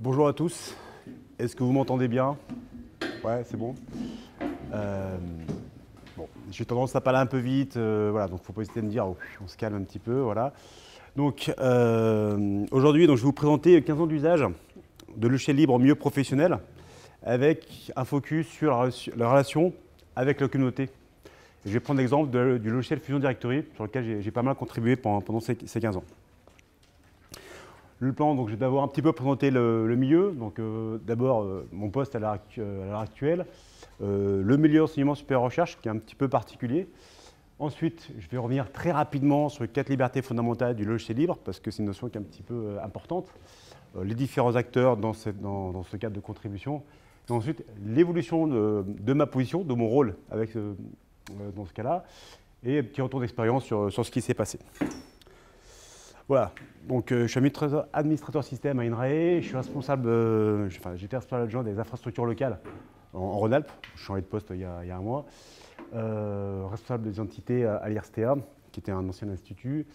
Bonjour à tous. Est-ce que vous m'entendez bien Ouais, c'est euh, bon. j'ai tendance à parler un peu vite, donc euh, voilà, donc faut pas hésiter à me dire, oh, on se calme un petit peu, voilà. Donc euh, aujourd'hui, donc je vais vous présenter 15 ans d'usage de logiciels libre mieux professionnel, avec un focus sur la, relation avec la communauté. je vais prendre l'exemple du logiciel Fusion Directory, sur lequel j'ai pas mal contribué pendant, ces, ces 15 ans. Le plan, donc, je vais d'abord un petit peu présenter le, milieu. Donc, euh, d'abord, euh, mon poste à l'heure euh, actuelle, le milieu enseignement supérieur recherche, qui est un petit peu particulier. Ensuite, je vais revenir très rapidement sur les quatre libertés fondamentales du logiciel libre, parce que c'est une notion qui est un petit peu importante. les différents acteurs dans, ce cadre de contribution. Et ensuite, l'évolution de, ma position, de mon rôle dans ce cas-là, et un petit retour d'expérience sur ce qui s'est passé. Voilà, donc euh, je suis administrateur, système à INRAE, je suis responsable, euh, enfin, j'étais responsable adjoint des infrastructures locales en, Rhône-Alpes, je suis changé de poste il y a, un mois, euh, responsable des entités à, l'IRSTA, qui était un ancien institut,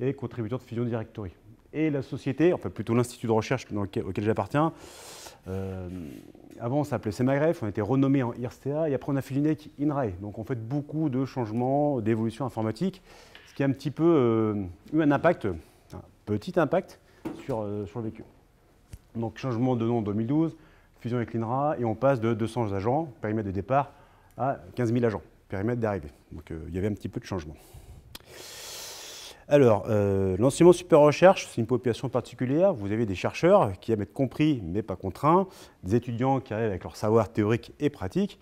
et contributeur de Fusion Directory. Et la société, enfin plutôt l'institut de recherche auquel j'appartiens, avant on s'appelait Semagref, on été renommé en IRSTA et après on a fait avec INRAE. Donc on fait beaucoup de changements, d'évolutions informatiques, ce qui a un petit peu eu un impact petit impact sur, euh, sur le vécu. Donc changement de nom en 2012, fusion avec l'INRA, et on passe de 200 agents, périmètre de départ, à 15 000 agents, périmètre d'arrivée. Donc euh, il y avait un petit peu de changement. Alors, euh, l'enseignement super recherche, c'est une population particulière. Vous avez des chercheurs qui aiment être compris, mais pas contraints, des étudiants qui arrivent avec leur savoir théorique et pratique,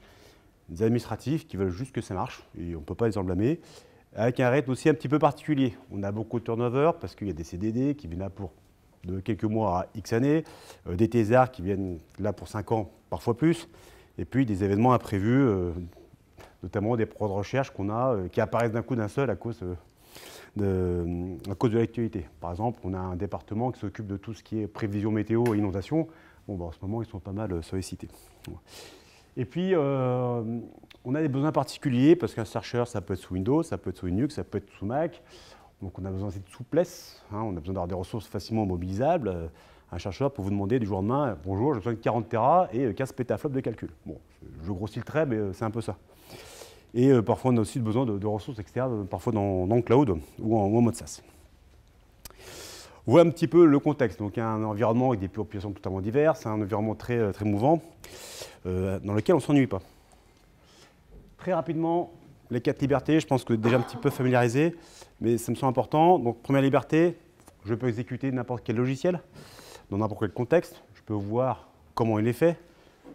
des administratifs qui veulent juste que ça marche, et on ne peut pas les en blâmer, avec un rythme aussi un petit peu particulier. On a beaucoup de turnover parce qu'il y a des CDD qui viennent là pour de quelques mois à X années, euh, des TESAR qui viennent là pour 5 ans, parfois plus, et puis des événements imprévus, euh, notamment des projets de recherche qu'on a, euh, qui apparaissent d'un coup d'un seul à cause de, l'actualité. Par exemple, on a un département qui s'occupe de tout ce qui est prévision météo et inondation. Bon, bah, en ce moment, ils sont pas mal sollicités. Et puis, euh, on a des besoins particuliers parce qu'un chercheur, ça peut être sous Windows, ça peut être sous Linux, ça peut être sous Mac. Donc, on a besoin de cette souplesse. Hein. on a besoin d'avoir des ressources facilement mobilisables. Un chercheur peut vous demander du jour au lendemain Bonjour, j'ai besoin de 40 Tera et 15 euh, pétaflops de calcul. Bon, je grossis le trait, mais euh, c'est un peu ça. Et parfois, on a aussi besoin de, ressources externes, parfois dans, le cloud ou en, mode SaaS. Voilà un petit peu le contexte. Donc, un environnement avec des populations totalement diverses, un environnement très, très mouvant. Euh, dans lequel on ne s'ennuie pas. Très rapidement, les quatre libertés, je pense que déjà un petit peu familiarisé, mais ça me semble important. Donc première liberté, je peux exécuter n'importe quel logiciel, dans n'importe quel contexte. Je peux voir comment il est fait,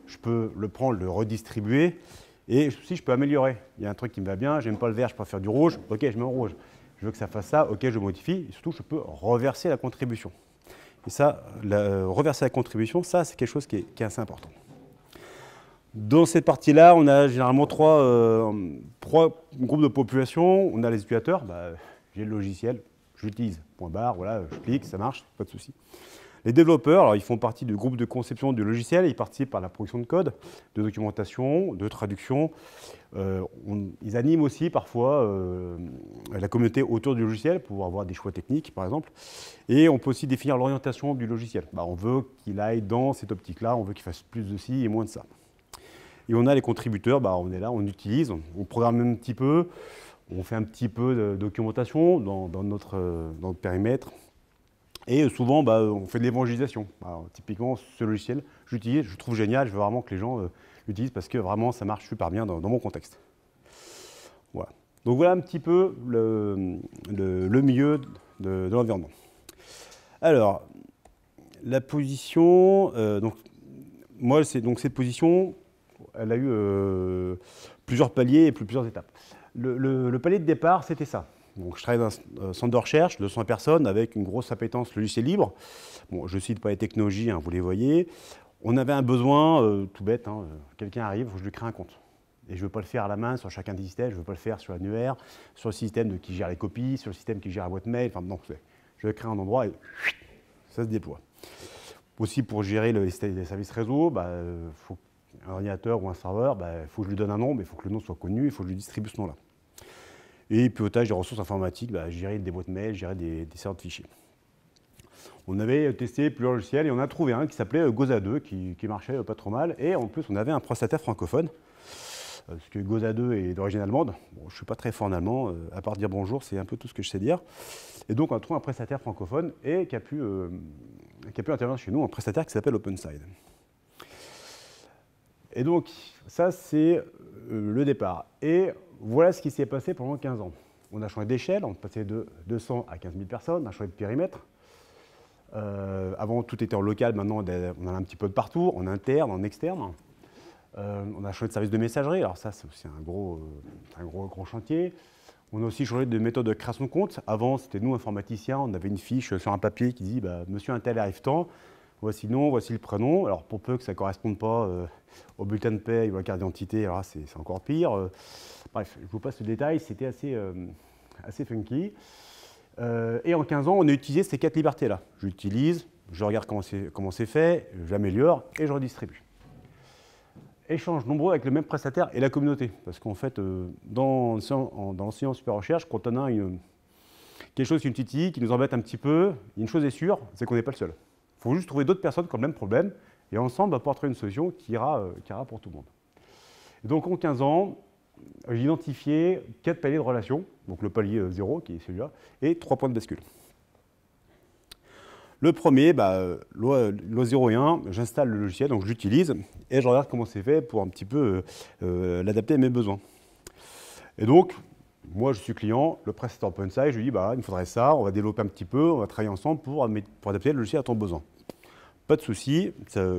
je peux le prendre, le redistribuer, et aussi je peux améliorer. Il y a un truc qui me va bien, j'aime pas le vert, je préfère du rouge, ok, je mets en rouge. Je veux que ça fasse ça, ok, je modifie, et surtout je peux reverser la contribution. Et ça, euh, reverser la contribution, ça c'est quelque chose qui est assez important. Dans cette partie-là, on a généralement trois, euh, groupes de population. On a les utilisateurs, bah, j'ai le logiciel, j'utilise, point barre, voilà, je clique, ça marche, pas de souci. Les développeurs, alors, ils font partie du groupe de conception du logiciel, ils participent à la production de code, de documentation, de traduction. Euh, ils animent aussi parfois euh, la communauté autour du logiciel pour avoir des choix techniques, par exemple. Et on peut aussi définir l'orientation du logiciel. Bah, on veut qu'il aille dans cette optique-là, on veut qu'il fasse plus de ci et moins de ça. Et on a les contributeurs, bah, on est là, on utilise, on, programme un petit peu, on fait un petit peu de documentation dans, notre, euh, périmètre. Et souvent, bah, on fait de l'évangélisation. typiquement, ce logiciel, j'utilise, je trouve génial, je veux vraiment que les gens euh, l'utilisent parce que vraiment, ça marche super bien dans, mon contexte. Voilà. Donc voilà un petit peu le, le, milieu de, l'environnement. Alors, la position, euh, donc, moi, c'est donc cette position elle a eu euh, plusieurs paliers et plusieurs étapes. Le, palier de départ, c'était ça. Donc, je travaille dans un euh, centre de recherche, 200 personnes, avec une grosse appétence le lycée libre. Bon, je cite pas les technologies, hein, vous les voyez. On avait un besoin euh, tout bête. Hein, quelqu'un arrive, je lui crée un compte. Et je ne veux pas le faire à la main sur chacun des systèmes, je ne veux pas le faire sur l'annuaire, sur le système de, qui gère les copies, sur le système qui gère la boîte mail. Enfin, non, je créer un endroit et ça se déploie. Aussi pour gérer le, les services réseau, il bah, faut un ordinateur ou un serveur, bah, il faut que je lui donne un nom, mais il faut que le nom soit connu, il faut que je lui distribue ce nom-là. Et puis au pilotage des ressources informatiques, bah, gérer des boîtes mail, gérer des, serveurs de fichiers. On avait testé plusieurs logiciels et on a trouvé un qui s'appelait euh, Goza 2, qui, marchait euh, pas trop mal. Et en plus, on avait un prestataire francophone, euh, parce que Goza 2 est d'origine allemande. je ne suis pas très fort en allemand, à part dire bonjour, c'est un peu tout ce que je sais dire. Et donc, on a trouvé un prestataire francophone et qui a pu, qui a pu intervenir chez nous, un prestataire qui s'appelle OpenSide. Et donc, ça, c'est euh, le départ. Et voilà ce qui s'est passé pendant 15 ans. On a changé d'échelle, on est passé de 200 à 15 000 personnes, on a changé de périmètre. Euh, avant, tout était en local, maintenant, on en a un petit peu de partout, en interne, en externe. Euh, on a changé de service de messagerie, alors ça, c'est aussi un gros, gros, chantier. On a aussi changé de méthode de création de compte. Avant, c'était nous, informaticiens, on avait une fiche sur un papier qui dit bah, Monsieur un tel arrive tant, voici le nom, voici le prénom. Alors pour peu que ça ne corresponde pas euh, au bulletin de paie ou à la carte d'identité, c'est encore pire. Euh, bref, je vous passe le détail, c'était assez, euh, funky. et en 15 ans, on a utilisé ces quatre libertés-là. J'utilise, je regarde comment c'est fait, j'améliore et je redistribue. Échange nombreux avec le même prestataire et la communauté. Parce qu'en fait, dans, dans l'enseignement super recherche, quand on a quelque chose qui nous qui nous embête un petit peu, une chose est sûre, c'est qu'on n'est pas le seul. Il faut juste trouver d'autres personnes qui ont le même problème et ensemble apporter une solution qui ira, euh, qui ira pour tout le monde. donc en 15 ans, j'ai identifié quatre paliers de relation, donc le palier 0 euh, qui est celui-là, et trois points de bascule. Le premier, bah, euh, loi, 0 j'installe le logiciel, donc j'utilise, et je regarde comment c'est fait pour un petit peu l'adapter à mes besoins. Et donc, moi, je suis client, le prestataire OpenSci, je lui dis, bah, il me faudrait ça, on va développer un petit peu, on va travailler ensemble pour, adapter le logiciel à ton besoin. Pas de souci,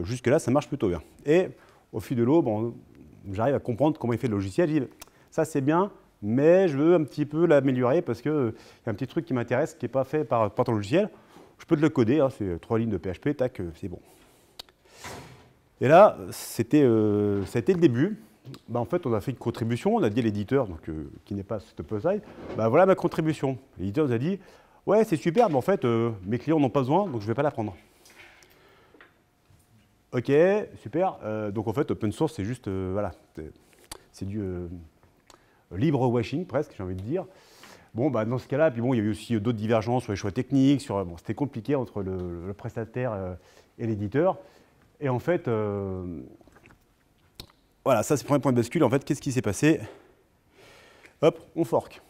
jusque-là, ça marche plutôt bien. Et au fil de l'eau, j'arrive à comprendre comment il fait le logiciel. Je dis, ça c'est bien, mais je veux un petit peu l'améliorer parce qu'il y a un petit truc qui m'intéresse qui n'est pas fait par, par, ton logiciel. Je peux te le coder, hein, c'est trois lignes de PHP, tac, euh, c'est bon. Et là, c'était, euh, ça le début. Bah, en fait, on a fait une contribution, on a dit à l'éditeur, euh, qui n'est pas StopSide, bah, voilà ma contribution. L'éditeur nous a dit, ouais, c'est super, mais en fait, euh, mes clients n'ont pas besoin, donc je ne vais pas la prendre. Ok, super. Euh, donc en fait, open source, c'est juste, voilà, c'est du libre washing presque, j'ai envie de dire. Bon, bah, dans ce cas-là, puis bon, il y a eu aussi d'autres divergences sur les choix techniques, sur, c'était compliqué entre le prestataire et l'éditeur. Et en fait, voilà, ça c'est le premier point de bascule. En fait, qu'est-ce qui s'est passé Hop, on forque.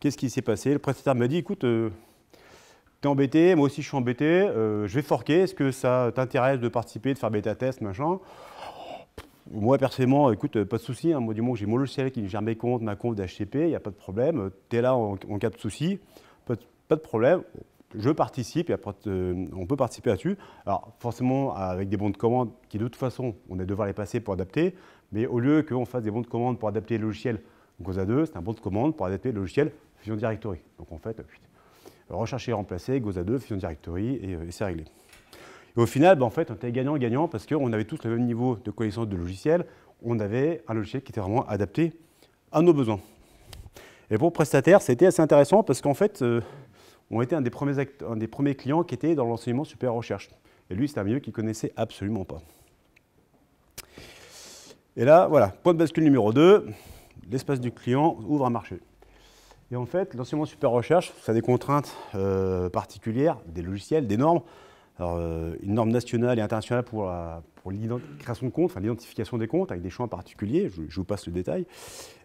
Qu'est-ce qui s'est passé Le prestataire m'a dit, écoute, euh, t'es embêté, moi aussi je suis embêté, euh, je vais forquer, est-ce que ça t'intéresse de participer, de faire bêta test, machin moi, personnellement, écoute, pas de souci. Hein. moi, du moins que j'ai mon logiciel qui gère mes comptes, ma compte d'HTP, il n'y a pas de problème. t'es là en, cas de souci, pas de problème je participe, et euh, on peut participer là-dessus. Alors forcément, avec des bons de commande qui de toute façon, on est devoir les passer pour adapter, mais au lieu qu'on fasse des bons de commande pour adapter le logiciel Goza 2, c'est un bon de commande pour adapter le logiciel Fusion Directory. Donc en fait, rechercher et remplacer, Goza 2, Fusion Directory, euh, et, c'est réglé. Et au final, ben, en fait, on était gagnant-gagnant parce qu'on avait tous le même niveau de connaissance de logiciel, on avait un logiciel qui était vraiment adapté à nos besoins. Et pour prestataire, c'était assez intéressant parce qu'en fait, euh, ont été un des premiers, des premiers clients qui étaient dans l'enseignement super recherche. Et lui, c'est un milieu qu'il connaissait absolument pas. Et là, voilà, point de bascule numéro 2, l'espace du client ouvre un marché. Et en fait, l'enseignement super recherche, ça a des contraintes euh, particulières, des logiciels, des normes. Alors, euh, une norme nationale et internationale pour de l'identification des comptes, avec des choix particuliers, je, je, vous passe le détail,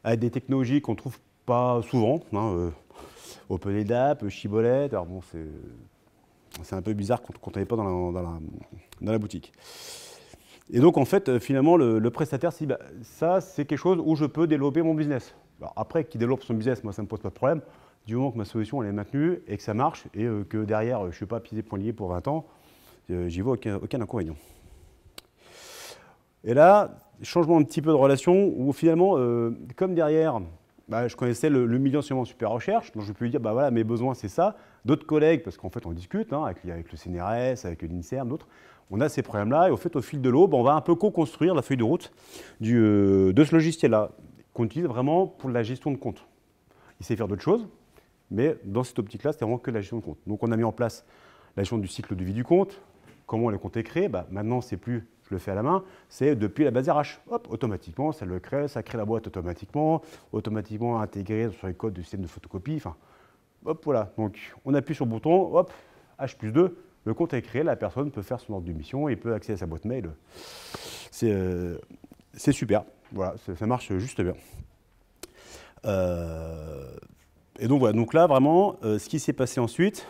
avec des technologies qu'on trouve souvent. Hein, euh, euh Alors bon, c'est un peu bizarre quand, on n'est pas dans la, dans, la, boutique. Et donc, en fait, euh, finalement, le, prestataire s'est bah, ça, c'est quelque chose où je peux développer mon business. après, qui développe son business, moi, ça ne me pose pas de problème. Du moment que ma solution elle est maintenue et que ça marche et euh, que derrière, je ne suis pas pisé point lié pour 20 ans, j'y vois aucun, inconvénient. Et là, changement un petit peu de relation où finalement, comme derrière, bah, je connaissais le, le million sur super recherche, donc je peux lui dire, ah, bah voilà, mes besoins c'est ça. D'autres collègues, parce qu'en fait on discute hein, avec, le CNRS, avec l'INSERM, d'autres, on a ces problèmes-là, et au fait, au fil de l'aube, bah, on va un peu co-construire la feuille de route euh, de ce logiciel-là, qu'on utilise vraiment pour la gestion de compte. Il sait faire d'autres choses, mais dans cette optique-là, c'était vraiment que la gestion de compte. Donc on a mis en place la gestion du cycle de vie du compte, comment le compte est créé, bah, maintenant c'est plus le fait à la main, c'est depuis la base RH. Hop, automatiquement, ça le crée, ça crée la boîte automatiquement, automatiquement intégré sur les codes du système de photocopie. Enfin, hop, voilà. Donc, on appuie sur le bouton, hop, H plus 2, le compte est créé, la personne peut faire son ordre de mission et peut accéder à sa boîte mail. C'est euh, super. Voilà, ça marche juste bien. Euh, et donc voilà, donc là vraiment, euh, ce qui s'est passé ensuite,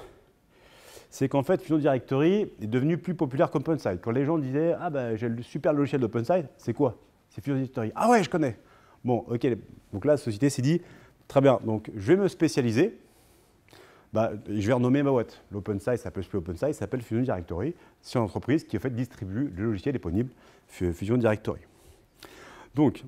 c'est qu'en fait, Fusion Directory est devenu plus populaire qu'OpenSide. Quand les gens disaient Ah, ben, j'ai le super logiciel d'OpenSide, c'est quoi C'est Fusion Directory. Ah ouais, je connais. Bon, ok. Donc là, la société s'est dit Très bien, donc je vais me spécialiser. Bah, je vais renommer ma boîte. L'OpenSide s'appelle plus OpenSide, s'appelle Fusion Directory. C'est une entreprise qui, en fait, distribue le logiciel disponible Fusion Directory. Donc,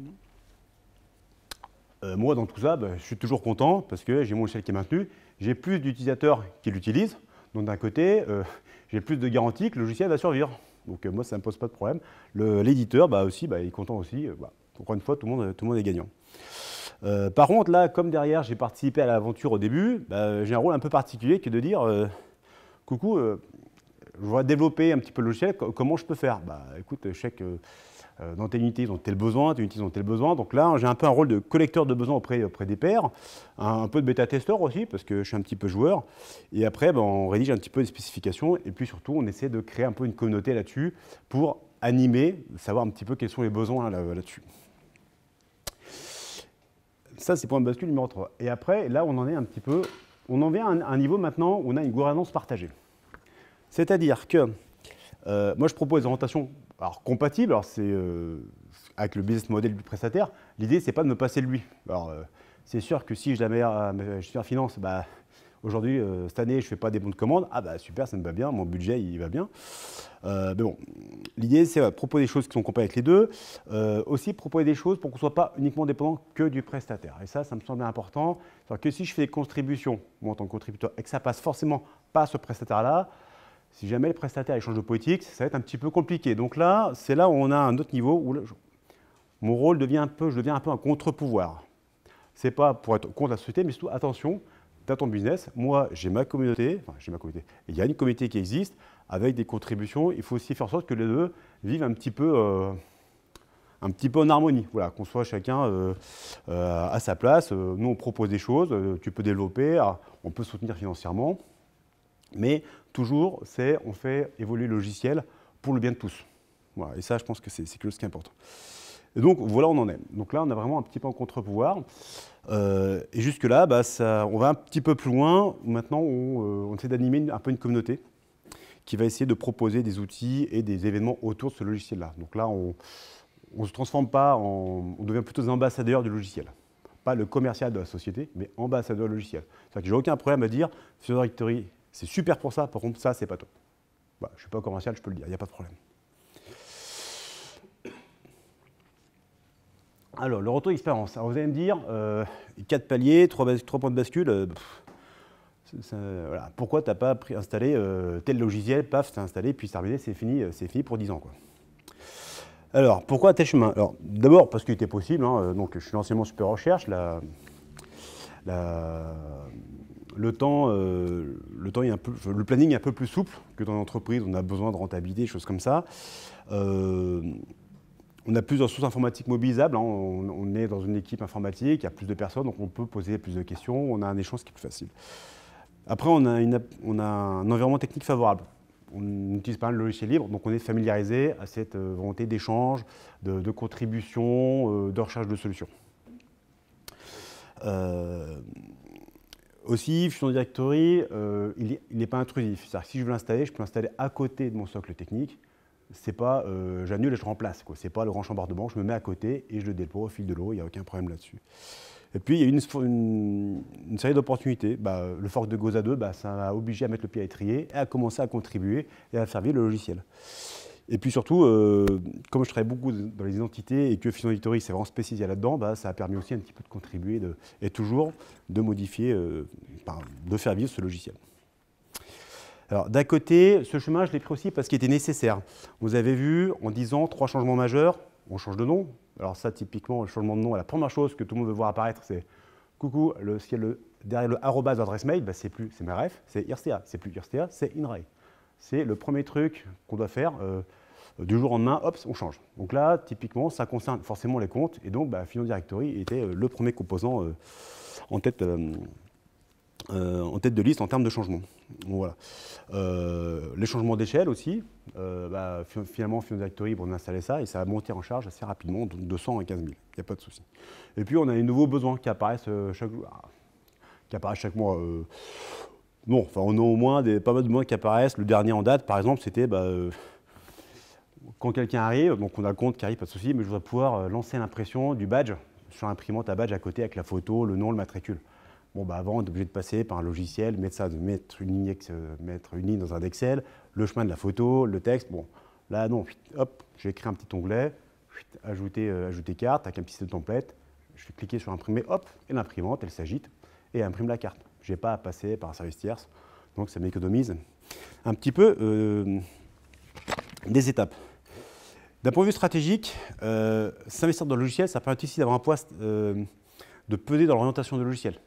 euh, moi, dans tout ça, bah, je suis toujours content parce que j'ai mon logiciel qui est maintenu. J'ai plus d'utilisateurs qui l'utilisent. Donc d'un côté, euh, j'ai plus de garanties que le logiciel va survivre. Donc euh, moi, ça ne me pose pas de problème. L'éditeur, bah, aussi, bah, il est content aussi. Euh, bah, encore une fois, tout le monde, tout le monde est gagnant. par contre, là, comme derrière, j'ai participé à l'aventure au début, bah, j'ai un rôle un peu particulier qui est de dire Coucou, je voudrais développer un petit peu le logiciel, comment je peux faire Bah écoute, je euh, dans telle unité, ils ont tel besoin, telle unité, ils ont tel besoin. Donc là, j'ai un peu un rôle de collecteur de besoins auprès, auprès des pairs, un, peu de bêta-testeur aussi, parce que je suis un petit peu joueur. Et après, ben, on rédige un petit peu des spécifications, et puis surtout, on essaie de créer un peu une communauté là-dessus pour animer, savoir un petit peu quels sont les besoins là-dessus. ça, c'est point de bascule numéro 3. Et après, là, on en est un petit peu. On en vient à un niveau maintenant où on a une gouvernance partagée. C'est-à-dire que euh, moi, je propose des orientations alors compatible, c'est euh, avec le business model du prestataire, l'idée c'est pas de me passer de lui. Alors euh, c'est sûr que si euh, je la en finance, bah, aujourd'hui, cette année, je ne fais pas des bons de commande, ah bah super, ça me va bien, mon budget il va bien. mais bon, l'idée c'est de proposer des choses qui sont compatibles avec les deux, aussi proposer des choses pour qu'on ne soit pas uniquement dépendant que du prestataire. Et ça, ça me semble important, que si je fais des contributions, moi en tant que contributeur, et que ça passe forcément pas ce prestataire-là, si jamais le prestataire échange de politique, ça va être un petit peu compliqué. Donc là, c'est là où on a un autre niveau où mon rôle devient un peu, je deviens un peu un contre-pouvoir. C'est pas pour être contre la société, mais surtout attention, tu as ton business, moi j'ai ma communauté, enfin j'ai ma communauté, il y a une communauté qui existe avec des contributions, il faut aussi faire en sorte que les deux vivent un petit peu, euh, un petit peu en harmonie, voilà, qu'on soit chacun euh, euh, à sa place, nous on propose des choses, tu peux développer, ah, on peut soutenir financièrement, mais toujours, c'est on fait évoluer le logiciel pour le bien de tous. et ça, je pense que c'est quelque chose qui est important. Et donc voilà, on en est. Donc là, on a vraiment un petit peu en contre-pouvoir. Euh, et jusque-là, bah, on va un petit peu plus loin. Maintenant, euh, on, essaie d'animer un peu une communauté qui va essayer de proposer des outils et des événements autour de ce logiciel-là. Donc là, on ne se transforme pas en. On devient plutôt des ambassadeurs du logiciel. Pas le commercial de la société, mais ambassadeur logiciel. C'est-à-dire que j'ai aucun problème à dire, Fusion Directory c'est super pour ça, par contre, ça, c'est pas top. Bah, je ne suis pas commercial, je peux le dire, il n'y a pas de problème. Alors, le retour d'expérience. Alors, vous allez me dire, euh, quatre paliers, trois points de bascule, euh, pourquoi tu n'as pas installé euh, tel logiciel, paf, as installé, puis terminé, c'est fini, c'est fini pour 10 ans. Quoi. Alors, pourquoi tel chemin Alors, d'abord, parce qu'il était possible, hein, donc je suis mon super recherche, la, la le temps, euh, le, temps le planning est un peu plus souple que dans l'entreprise. On a besoin de rentabilité, choses comme ça. Euh, on a plusieurs ressources informatiques mobilisables. Hein. On, est dans une équipe informatique, il y a plus de personnes, donc on peut poser plus de questions. On a un échange qui est plus facile. Après, on a, un environnement technique favorable. On n'utilise pas le logiciel libre, donc on est familiarisé à cette euh, volonté d'échange, de, de, contribution, de recherche de solutions. Euh, aussi, Fusion Directory, euh, il n'est pas intrusif. C'est-à-dire si je veux l'installer, je peux l'installer à côté de mon socle technique. C'est pas euh, j'annule et je remplace. Ce n'est pas le grand chambardement, je me mets à côté et je le déploie au fil de l'eau, il n'y a aucun problème là-dessus. Et puis, il y a une, une, série d'opportunités. Bah, le fork de Goza 2, bah, ça m'a obligé à mettre le pied à étrier et à commencer à contribuer et à servir le logiciel. Et puis surtout, euh, comme je travaille beaucoup dans les identités et que Fusion Victory s'est vraiment spécialisé là-dedans, bah, ça a permis aussi un petit peu de contribuer et toujours de modifier, euh, de faire vivre ce logiciel. Alors d'un côté, ce chemin, je l'ai pris aussi parce qu'il était nécessaire. Vous avez vu, en 10 ans, trois changements majeurs, on change de nom. Alors ça, typiquement, le changement de nom, la première chose que tout le monde veut voir apparaître, c'est « Coucou, le, le, derrière le adresse mail, bah, c'est plus c'est c'est IRCA, c'est plus IRCA, c'est INRAE. » c'est le premier truc qu'on doit faire. Euh, du jour au lendemain, hop, on change. Donc là, typiquement, ça concerne forcément les comptes. Et donc, bah, Directory était euh, le premier composant euh, en, tête, en tête de liste en termes de changement. voilà. les changements d'échelle aussi. Bah, finalement, Final Directory, on a installé ça et ça a monté en charge assez rapidement, de 200 à 15 000. Il n'y a pas de souci. Et puis, on a les nouveaux besoins qui apparaissent chaque ah, qui chaque mois. Bon, enfin, on a au moins pas mal de mots qui apparaissent. Le dernier en date, par exemple, c'était bah, euh, quand quelqu'un arrive, donc on a le compte qui arrive, pas de souci, mais je voudrais pouvoir euh, lancer l'impression du badge sur l'imprimante à badge à côté avec la photo, le nom, le matricule. Bon, bah avant, on est obligé de passer par un logiciel, mettre ça, de mettre une ligne, euh, mettre une dans un Excel, le chemin de la photo, le texte. Bon, là, non, hop, j'ai écrit un petit onglet, ajouter, carte avec un petit template. Je vais cliquer sur imprimer, hop, et l'imprimante, elle s'agite et imprime la carte je n'ai pas à passer par un service tierce. Donc ça m'économise un petit peu euh, des étapes. D'un point de vue stratégique, euh, s'investir dans le logiciel, ça permet aussi d'avoir un poids euh, de peser dans l'orientation du logiciel.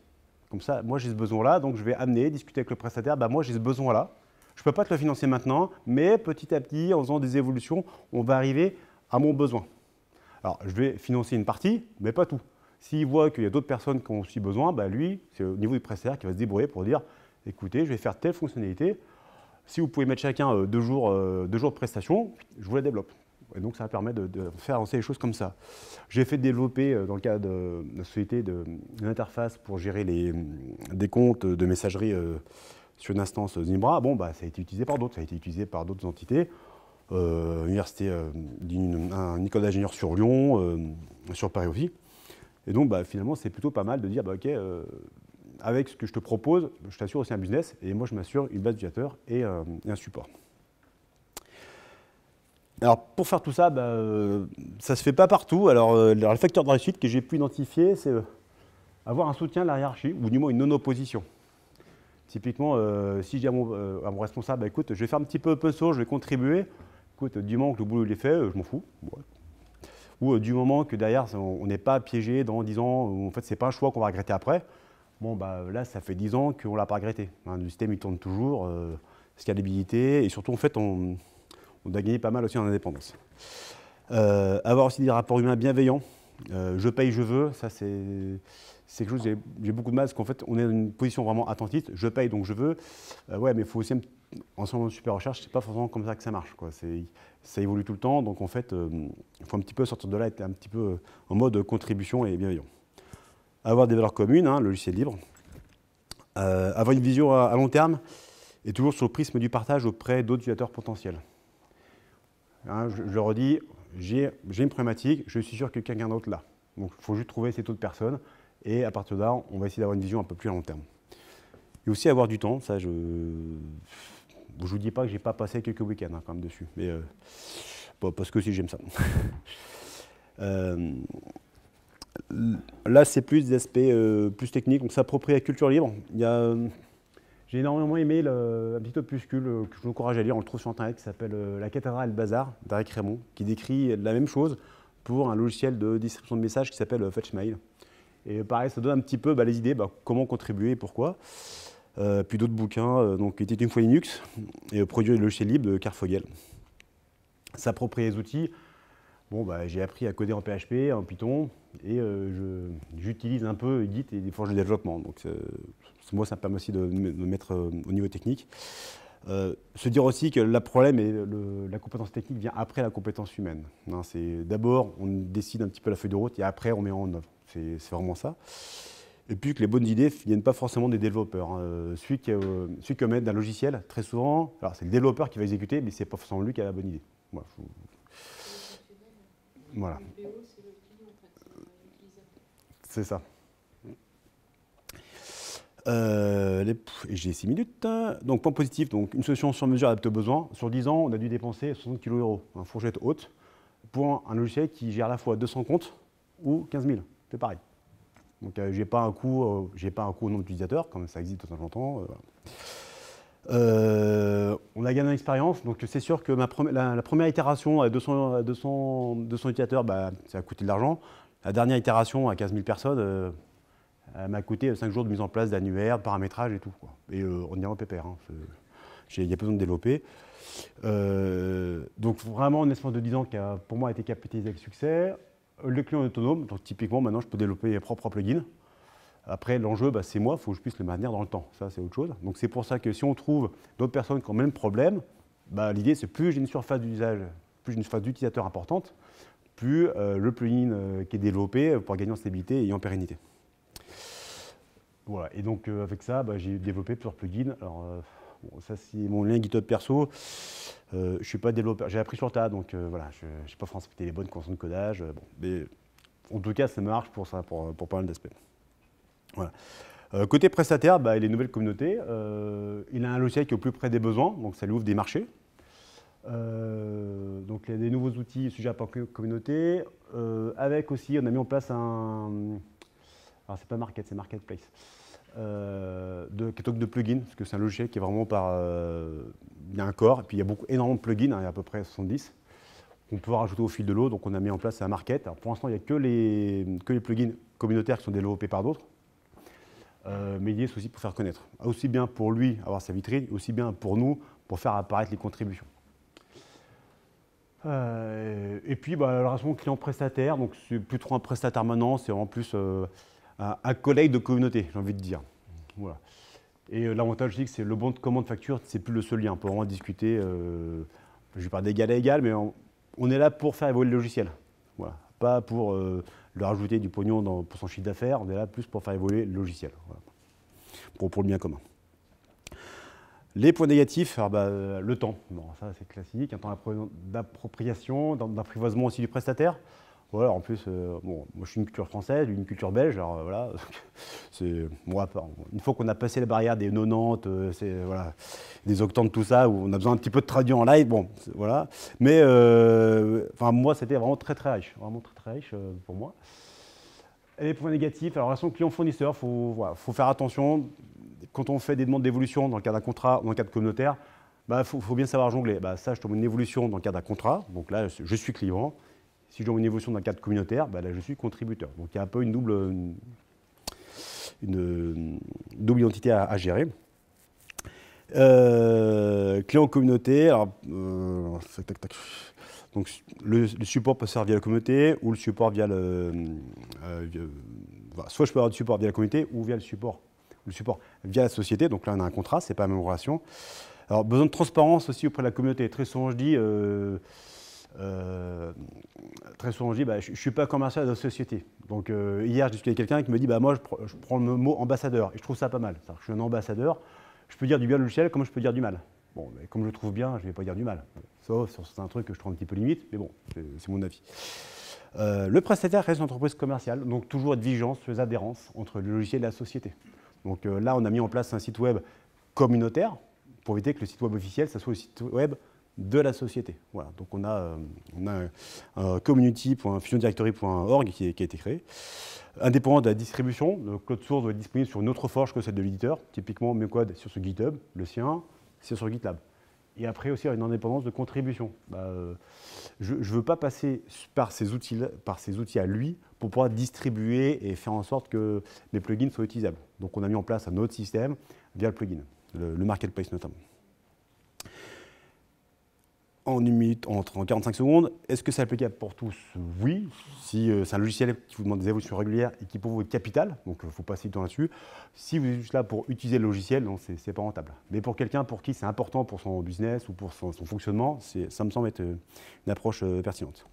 Comme ça, moi j'ai ce besoin-là, donc je vais amener, discuter avec le prestataire, bah, moi j'ai ce besoin-là, je ne peux pas te le financer maintenant, mais petit à petit, en faisant des évolutions, on va arriver à mon besoin. Alors je vais financer une partie, mais pas tout. S'il voit qu'il y a d'autres personnes qui ont aussi besoin, bah lui, c'est au niveau du prestataire qui va se débrouiller pour dire écoutez, je vais faire telle fonctionnalité. Si vous pouvez mettre chacun euh, euh, deux jours, de prestation, je vous la développe. Et donc, ça permet de, de faire avancer les choses comme ça. J'ai fait développer, euh, dans le cadre de la société, de, une interface pour gérer les, hum, des comptes de messagerie sur une instance Zimbra. Bon, bah, ça a été utilisé par d'autres, ça a été utilisé par d'autres entités. université, école d'ingénieurs sur Lyon, sur Paris aussi. Et donc, bah, finalement, c'est plutôt pas mal de dire, bah, OK, euh, avec ce que je te propose, je t'assure aussi un business, et moi, je m'assure une base de et, euh, et, un support. Alors, pour faire tout ça, bah, euh, ça ne se fait pas partout. Alors, le facteur de réussite que j'ai pu identifier, c'est avoir un soutien de la hiérarchie, ou du moins une non-opposition. Typiquement, si je dis à mon, responsable, écoute, je vais faire un petit peu open source, je vais contribuer, écoute, du moment que le boulot il est fait, je m'en fous ou euh, du moment que derrière, on n'est pas piégé dans 10 ans, où en fait, c'est pas un choix qu'on va regretter après, bon, bah, là, ça fait 10 ans qu'on ne l'a pas regretté. le système, il tourne toujours, euh, scalabilité, et surtout, en fait, on, a gagné pas mal aussi en indépendance. Euh, avoir aussi des rapports humains bienveillants, je paye, je veux, ça, c'est quelque chose, j'ai beaucoup de mal, parce qu'en fait, on est dans une position vraiment attentiste, je paye, donc je veux. ouais, mais il faut aussi, en ce moment, super recherche, c'est pas forcément comme ça que ça marche. Quoi ça évolue tout le temps, donc en fait, euh, il faut un petit peu sortir de là, être un petit peu euh, en mode contribution et bienveillant. Avoir des valeurs communes, le hein, logiciel libre. Euh, avoir une vision à, long terme et toujours sur le prisme du partage auprès d'autres utilisateurs potentiels. Hein, je, je, redis, j'ai une problématique, je suis sûr que quelqu'un d'autre là. Donc il faut juste trouver cette autre personne et à partir de là, on va essayer d'avoir une vision un peu plus à long terme. Et aussi avoir du temps, ça je je ne vous dis pas que je n'ai pas passé quelques week-ends hein, dessus, mais euh, parce que si j'aime ça. Euh, là, c'est plus des aspects euh, plus techniques. On s'approprie la culture libre. Il j'ai énormément aimé le, un petit opuscule que je vous encourage à lire. On le trouve sur internet qui s'appelle La cathédrale et bazar d'Eric Raymond, qui décrit la même chose pour un logiciel de distribution de messages qui s'appelle Fetchmail. Et pareil, ça donne un petit peu bah, les idées, bah, comment contribuer et pourquoi. Euh, puis d'autres bouquins, euh, donc était une fois Linux, et euh, produit le logiciel libre de Carfogel. S'approprier les outils, bon, bah, j'ai appris à coder en PHP, en Python, et j'utilise un peu Git et des forges de développement. Donc, moi, ça me permet aussi de, me mettre au niveau technique. se dire aussi que le problème est la compétence technique vient après la compétence humaine. c'est d'abord on décide un petit peu la feuille de route et après on met en œuvre. C'est vraiment ça. Et puis que les bonnes idées ne viennent pas forcément des développeurs. Hein. Euh, celui qui, euh, celui met d'un logiciel, très souvent, alors c'est le développeur qui va exécuter, mais c'est pas forcément lui qui a la bonne idée. Voilà. C'est ça. Euh, j'ai 6 minutes. Hein. Donc, point positif, donc une solution sur mesure adaptée aux besoins. Sur 10 ans, on a dû dépenser 60 kg euros, fourchette haute, pour un logiciel qui gère à la fois 200 comptes ou 15 000. C'est pareil. Donc euh, j'ai pas un coût, euh, j'ai pas un coût au nombre d'utilisateurs, comme ça existe de temps en temps. Euh, on a gagné en expérience, donc c'est sûr que la, première itération à 200, 200, utilisateurs, bah, ça a coûté de l'argent. La dernière itération à 15 000 personnes, elle m'a coûté 5 jours de mise en place d'annuaire, de paramétrage et tout. Et on est en pépère, hein, il y a besoin de développer. donc vraiment une espèce de 10 ans qui a pour moi été capitalisé avec succès le client est autonome, donc typiquement maintenant je peux développer mes propres plugins. Après, l'enjeu, bah, c'est moi, il faut que je puisse le maintenir dans le temps. Ça, c'est autre chose. Donc, c'est pour ça que si on trouve d'autres personnes qui ont le même problème, bah, l'idée, c'est plus j'ai une surface d'usage, plus j'ai une surface d'utilisateur importante, plus euh, le plugin euh, qui est développé euh, pourra gagner en stabilité et en pérennité. Voilà. Et donc, avec ça, bah, j'ai développé plusieurs plugins. Alors, ça, c'est mon lien GitHub perso. Euh, je suis pas développeur, j'ai appris sur le tas, donc euh, voilà, je n'ai pas c'était les bonnes conditions de codage. Euh, mais en tout cas, ça marche pour ça, pour, pas mal d'aspects. côté prestataire, bah, les nouvelles communautés, il a un logiciel qui est au plus près des besoins, donc ça lui ouvre des marchés. donc il y a des nouveaux outils sujets à la communauté. avec aussi, on a mis en place un... Alors c'est pas Market, c'est Marketplace. Euh, de, plutôt que de plugins, parce que c'est un logiciel qui est vraiment par. Euh, il un corps, et puis il y a beaucoup, énormément de plugins, hein, il y a à peu près 70 qu'on peut rajouter au fil de l'eau. Donc on a mis en place un market. pour l'instant, il n'y a que les, que les plugins communautaires qui sont développés par d'autres. Euh, mais il y est aussi pour faire connaître. Aussi bien pour lui avoir sa vitrine, aussi bien pour nous pour faire apparaître les contributions. et puis bah, relation client-prestataire, donc c'est plus trop un prestataire maintenant, c'est en plus un, un collègue de communauté, j'ai envie de dire. Voilà. Et euh, l'avantage, c'est que le bon de commande facture, c'est plus le seul lien. On peut vraiment discuter, euh, je vais pas d'égal à égal, mais on, est là pour faire évoluer le logiciel. Pas pour euh, leur ajouter du pognon pour son chiffre d'affaires, on est là plus pour faire évoluer le logiciel, pour, le bien commun. Les points négatifs, ah bah, le temps. Bon, ça, c'est classique, un temps d'appropriation, d'apprivoisement aussi du prestataire en plus, euh, bon, moi je suis une culture française, une culture belge, alors euh, voilà, c'est moi Une fois qu'on a passé la barrière des 90 euh, c'est voilà, des octantes, tout ça, où on a besoin un petit peu de traduire en live, bon, voilà. Mais enfin moi, c'était vraiment très très riche, vraiment très très riche pour moi. Et les points négatifs, alors relation client-fournisseur, il faut, voilà, faut faire attention. Quand on fait des demandes d'évolution dans le cadre d'un contrat ou dans le cadre communautaire, il bah, faut, bien savoir jongler. Bah, ça, je tombe une évolution dans le cadre d'un contrat, donc là, je suis client. Si j'ai une évolution d'un cadre communautaire, bah là, je suis contributeur. Donc il y a un peu une double, une, double identité à, gérer. Euh, client communauté, euh, Donc, le, support peut se faire via la communauté ou le support via le. Euh, euh, bah, soit je peux avoir du support via la communauté ou via le support, le support via la société. Donc là, on a un contrat, ce n'est pas la même relation. Alors, besoin de transparence aussi auprès de la communauté. Très souvent, je dis euh, très souvent, bah, je dis, je ne suis pas commercial de société. Donc euh, hier, j'ai discuté avec quelqu'un qui me dit, bah, moi, je, prends le mot ambassadeur. Et je trouve ça pas mal. Je suis un ambassadeur. Je peux dire du bien logiciel comme je peux dire du mal. Bon, mais comme je le trouve bien, je ne vais pas dire du mal. Sauf sur certains trucs que je trouve un petit peu limite, mais bon, c'est mon avis. Euh, le prestataire reste une entreprise commerciale, donc toujours être vigilant sur les adhérences entre le logiciel et la société. Donc là, on a mis en place un site web communautaire pour éviter que le site web officiel, ça soit le site web de la société. Voilà. Donc on a, un euh, euh, community.fusiondirectory.org qui, a été créé, indépendant de la distribution. Le code source doit être disponible sur une autre forge que celle de l'éditeur, typiquement mes codes sur ce GitHub, le sien, c'est sur GitLab. Et après aussi une indépendance de contribution. Bah, euh, je ne veux pas passer par ces, outils, à lui pour pouvoir distribuer et faire en sorte que les plugins soient utilisables. Donc on a mis en place un autre système via le plugin, le marketplace notamment en une minute, en, 45 secondes. Est-ce que c'est applicable pour tous Oui. Si euh, c'est un logiciel qui vous demande des évolutions régulières et qui pour vous est capital, donc il euh, ne faut pas s'y temps là-dessus. Si vous êtes juste là pour utiliser le logiciel, ce c'est, pas rentable. Mais pour quelqu'un pour qui c'est important pour son business ou pour son, fonctionnement, ça me semble être euh, une approche pertinente.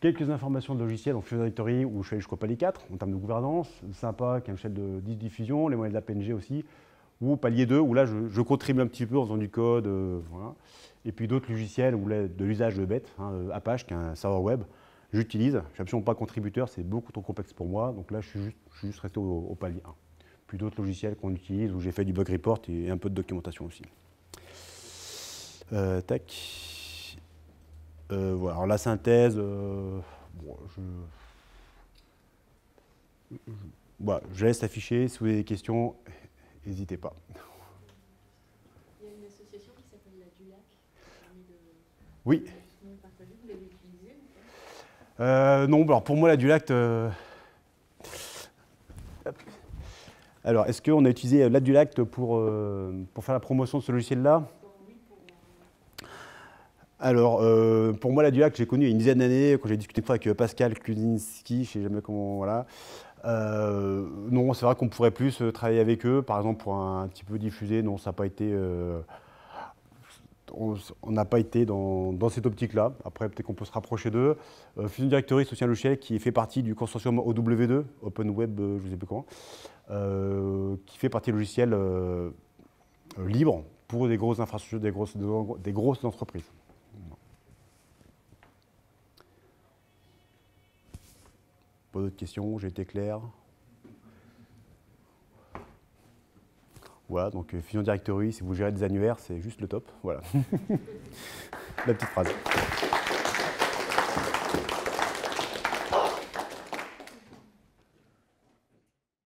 Quelques informations de logiciels, donc Fusion Directory ou je crois pas les quatre en termes de gouvernance, sympa, qui a chaîne de diffusion, les moyens de la PNG aussi ou palier 2, où là, je, contribue un petit peu en faisant du code. Euh, et puis d'autres logiciels, ou de l'usage de bêtes, hein, euh, Apache, qui est un serveur web, j'utilise. Je suis absolument pas contributeur, c'est beaucoup trop complexe pour moi. Donc là, je suis juste, resté au, palier 1. Puis d'autres logiciels qu'on utilise, où j'ai fait du bug report et un peu de documentation aussi. Euh, tac. voilà, la synthèse, je, bah, je laisse afficher. Si vous avez des questions, n'hésitez pas. Il y a une association qui s'appelle la DULAC. De... Oui. Vous euh, Non, alors pour moi, la DULAC. Euh, alors, est-ce qu'on a utilisé euh, la pour, pour faire la promotion de ce logiciel-là alors, euh, pour moi, la DUAC, j'ai connu il y a une dizaine d'années, quand j'ai discuté une fois avec euh, Pascal Kuzinski, je ne sais jamais comment. Voilà. Euh, non, c'est vrai qu'on pourrait plus travailler avec eux, par exemple, pour un, petit peu diffuser. Non, ça n'a pas été. on n'a pas été dans, cette optique-là. Après, peut-être qu'on peut se rapprocher d'eux. Fusion Directory, social aussi qui fait partie du consortium OW2, Open Web, je ne sais plus comment, qui fait partie logiciel logiciel libre pour des grosses infrastructures, des grosses entreprises. Pas d'autres questions J'ai été clair Voilà, donc euh, Fusion Directory, si vous gérez des annuaires, c'est juste le top. Voilà. La petite phrase.